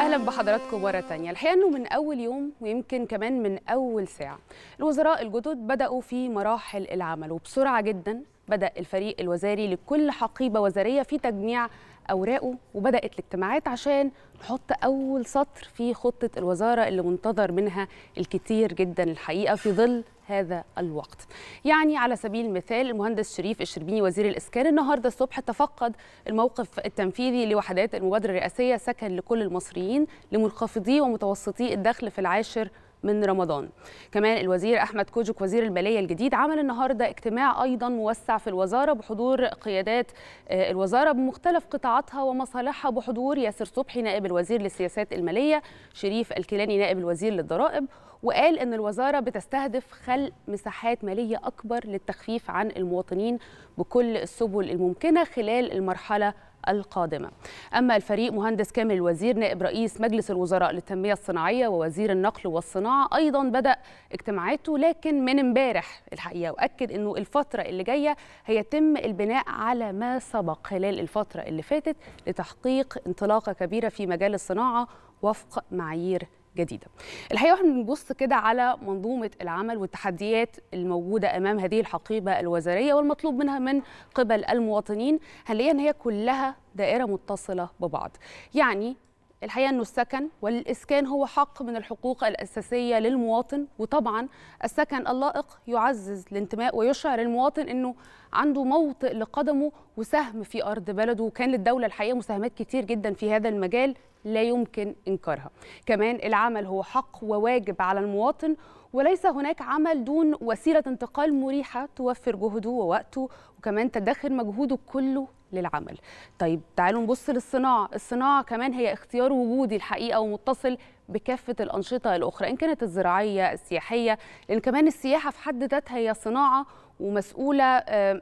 اهلا بحضراتكم مره تانية الحقيقه انه من اول يوم ويمكن كمان من اول ساعه الوزراء الجدد بداوا في مراحل العمل وبسرعه جدا بدا الفريق الوزاري لكل حقيبه وزاريه في تجميع اوراقه وبدات الاجتماعات عشان نحط اول سطر في خطه الوزاره اللي منتظر منها الكتير جدا الحقيقه في ظل هذا الوقت يعني على سبيل المثال المهندس شريف الشربيني وزير الإسكان النهاردة الصبح تفقد الموقف التنفيذي لوحدات المبادرة الرئاسية سكن لكل المصريين لمنخفضي ومتوسطي الدخل في العاشر من رمضان كمان الوزير أحمد كوجك وزير المالية الجديد عمل النهاردة اجتماع أيضا موسع في الوزارة بحضور قيادات آه، الوزارة بمختلف قطاعاتها ومصالحها بحضور ياسر صبحي نائب الوزير للسياسات المالية شريف الكيلاني نائب الوزير للضرائب وقال ان الوزاره بتستهدف خلق مساحات ماليه اكبر للتخفيف عن المواطنين بكل السبل الممكنه خلال المرحله القادمة أما الفريق مهندس كامل الوزير نائب رئيس مجلس الوزراء للتنمية الصناعية ووزير النقل والصناعة أيضا بدأ اجتماعاته لكن من امبارح الحقيقة وأكد أنه الفترة اللي جاية هيتم البناء على ما سبق خلال الفترة اللي فاتت لتحقيق انطلاقة كبيرة في مجال الصناعة وفق معايير جديده. الحقيقه احنا بنبص كده على منظومه العمل والتحديات الموجوده امام هذه الحقيبه الوزاريه والمطلوب منها من قبل المواطنين هنلاقيها ان هي كلها دائره متصله ببعض. يعني الحقيقه انه السكن والاسكان هو حق من الحقوق الاساسيه للمواطن وطبعا السكن اللائق يعزز الانتماء ويشعر المواطن انه عنده موطئ لقدمه وسهم في ارض بلده وكان للدوله الحقيقه مساهمات كتير جدا في هذا المجال لا يمكن انكارها كمان العمل هو حق وواجب على المواطن وليس هناك عمل دون وسيله انتقال مريحه توفر جهده ووقته وكمان تدخر مجهوده كله للعمل طيب تعالوا نبص للصناعة الصناعة كمان هي اختيار وجودي الحقيقة ومتصل بكافة الأنشطة الأخرى إن كانت الزراعية السياحية لأن كمان السياحة في حد ذاتها هي صناعة ومسؤولة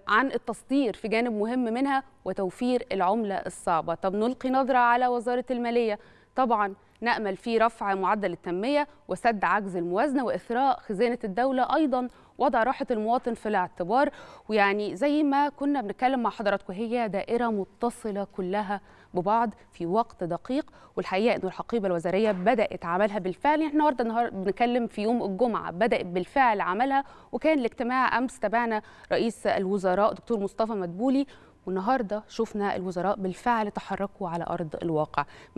عن التصدير في جانب مهم منها وتوفير العملة الصعبة طب نلقي نظرة على وزارة المالية طبعاً نأمل في رفع معدل التنمية وسد عجز الموازنة وإثراء خزانة الدولة أيضا وضع راحة المواطن في الاعتبار ويعني زي ما كنا بنتكلم مع حضراتكم هي دائرة متصلة كلها ببعض في وقت دقيق والحقيقه أن الحقيبه الوزاريه بدات عملها بالفعل يعني احنا ورد النهارده بنتكلم في يوم الجمعه بدات بالفعل عملها وكان الاجتماع امس تابعنا رئيس الوزراء دكتور مصطفى مدبولي والنهارده شفنا الوزراء بالفعل تحركوا على ارض الواقع